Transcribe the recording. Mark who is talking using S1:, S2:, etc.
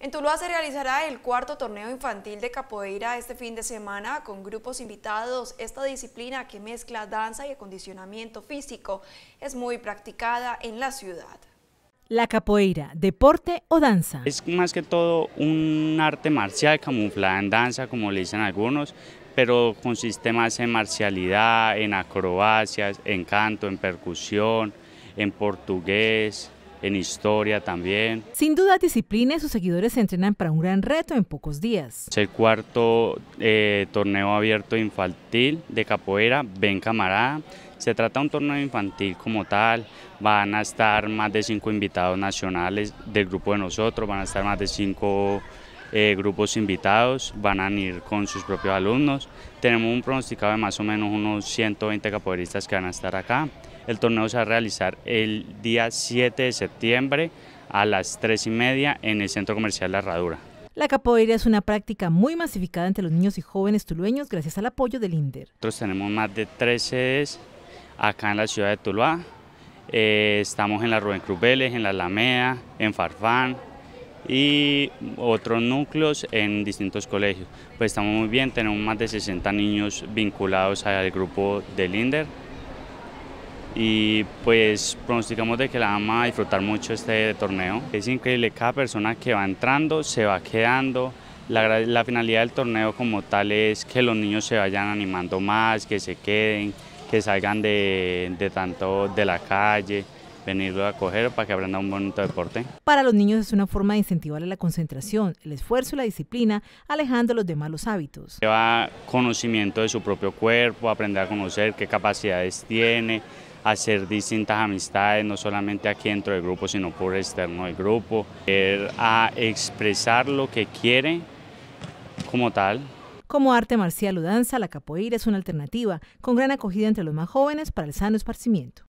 S1: En Tuluá se realizará el cuarto torneo infantil de capoeira este fin de semana con grupos invitados. Esta disciplina que mezcla danza y acondicionamiento físico es muy practicada en la ciudad.
S2: La capoeira, deporte o danza. Es más que todo un arte marcial camuflada en danza, como le dicen algunos, pero consiste más en marcialidad, en acrobacias, en canto, en percusión, en portugués, en historia también.
S1: Sin duda, disciplina y sus seguidores se entrenan para un gran reto en pocos días.
S2: Es el cuarto eh, torneo abierto infantil de capoeira, ben camarada. Se trata de un torneo infantil como tal, van a estar más de cinco invitados nacionales del grupo de nosotros, van a estar más de cinco eh, grupos invitados, van a ir con sus propios alumnos. Tenemos un pronosticado de más o menos unos 120 capoeiristas que van a estar acá. El torneo se va a realizar el día 7 de septiembre a las 3 y media en el Centro Comercial La Herradura.
S1: La capoeira es una práctica muy masificada entre los niños y jóvenes tulueños gracias al apoyo del
S2: INDER. Nosotros tenemos más de tres sedes acá en la ciudad de Tuluá. Eh, estamos en la Rubén Cruz Vélez, en la Alameda, en Farfán y otros núcleos en distintos colegios. Pues estamos muy bien, tenemos más de 60 niños vinculados al grupo del INDER y pues pronosticamos de que la vamos a disfrutar mucho este torneo. Es increíble, cada persona que va entrando se va quedando. La, la, finalidad del torneo como tal es que los niños se vayan animando más, que se queden, que salgan de, de tanto de la calle, venirlo a coger para que aprendan un bonito deporte.
S1: Para los niños es una forma de incentivar la concentración, el esfuerzo y la disciplina, alejándolos de malos hábitos.
S2: Lleva conocimiento de su propio cuerpo, aprender a conocer qué capacidades tiene, hacer distintas amistades, no solamente aquí dentro del grupo, sino por externo del grupo, a expresar lo que quiere como tal.
S1: Como arte marcial o danza, la capoeira es una alternativa con gran acogida entre los más jóvenes para el sano esparcimiento.